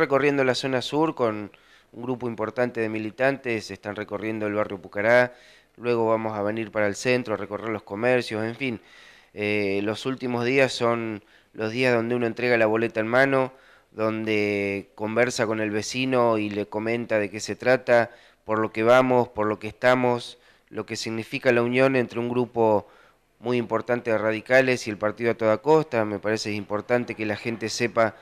recorriendo la zona sur con un grupo importante de militantes, están recorriendo el barrio Pucará, luego vamos a venir para el centro a recorrer los comercios, en fin. Eh, los últimos días son los días donde uno entrega la boleta en mano, donde conversa con el vecino y le comenta de qué se trata, por lo que vamos, por lo que estamos, lo que significa la unión entre un grupo muy importante de radicales y el partido a toda costa. Me parece importante que la gente sepa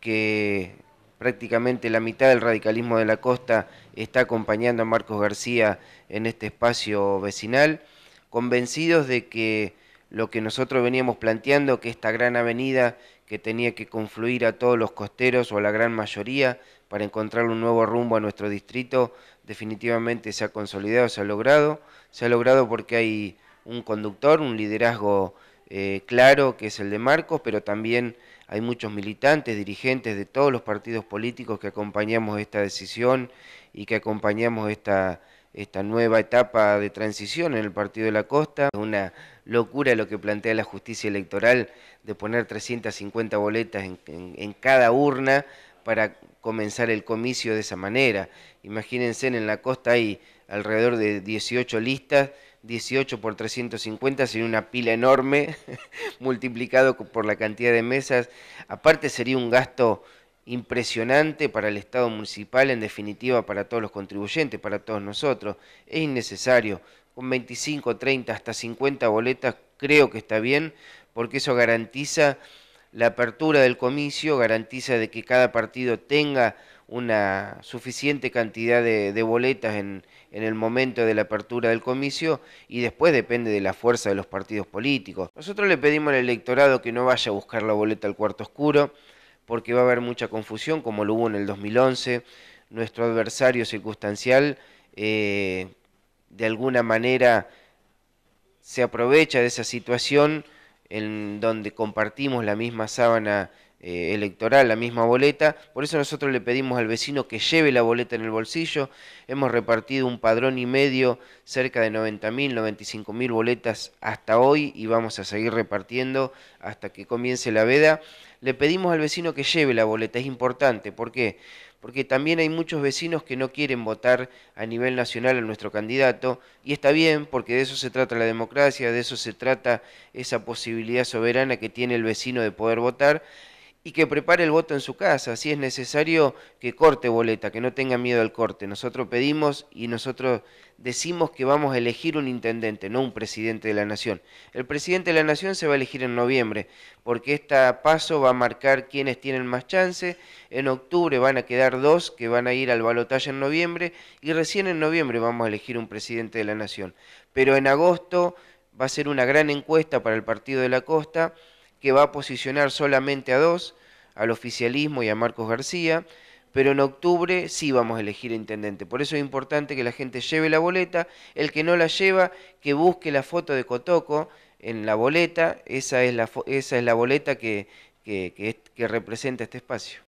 que prácticamente la mitad del radicalismo de la costa está acompañando a Marcos García en este espacio vecinal, convencidos de que lo que nosotros veníamos planteando, que esta gran avenida que tenía que confluir a todos los costeros o a la gran mayoría para encontrar un nuevo rumbo a nuestro distrito, definitivamente se ha consolidado, se ha logrado, se ha logrado porque hay un conductor, un liderazgo eh, claro que es el de Marcos, pero también hay muchos militantes, dirigentes de todos los partidos políticos que acompañamos esta decisión y que acompañamos esta, esta nueva etapa de transición en el Partido de la Costa. Es una locura lo que plantea la justicia electoral de poner 350 boletas en cada urna para comenzar el comicio de esa manera. Imagínense, en la costa hay alrededor de 18 listas 18 por 350 sería una pila enorme, multiplicado por la cantidad de mesas. Aparte sería un gasto impresionante para el Estado municipal, en definitiva para todos los contribuyentes, para todos nosotros. Es innecesario. Con 25, 30, hasta 50 boletas creo que está bien, porque eso garantiza la apertura del comicio, garantiza de que cada partido tenga una suficiente cantidad de, boletas en, el momento de la apertura del comicio y después depende de la fuerza de los partidos políticos. Nosotros le pedimos al electorado que no vaya a buscar la boleta al cuarto oscuro porque va a haber mucha confusión como lo hubo en el 2011. Nuestro adversario circunstancial eh, de alguna manera se aprovecha de esa situación en donde compartimos la misma sábana eh, electoral, la misma boleta. Por eso nosotros le pedimos al vecino que lleve la boleta en el bolsillo. Hemos repartido un padrón y medio, cerca de 90.000, 95.000 boletas hasta hoy y vamos a seguir repartiendo hasta que comience la veda. Le pedimos al vecino que lleve la boleta, es importante. ¿Por qué? porque también hay muchos vecinos que no quieren votar a nivel nacional a nuestro candidato, y está bien, porque de eso se trata la democracia, de eso se trata esa posibilidad soberana que tiene el vecino de poder votar, y que prepare el voto en su casa. Si es necesario, que corte boleta, que no tenga miedo al corte. Nosotros pedimos y nosotros decimos que vamos a elegir un intendente, no un presidente de la nación. El presidente de la nación se va a elegir en noviembre, porque este paso va a marcar quienes tienen más chance. En octubre van a quedar dos que van a ir al balotaje en noviembre y recién en noviembre vamos a elegir un presidente de la nación. Pero en agosto va a ser una gran encuesta para el Partido de la Costa que va a posicionar solamente a dos, al oficialismo y a Marcos García, pero en octubre sí vamos a elegir intendente. Por eso es importante que la gente lleve la boleta, el que no la lleva, que busque la foto de Cotoco en la boleta, esa es la, esa es la boleta que, que representa este espacio.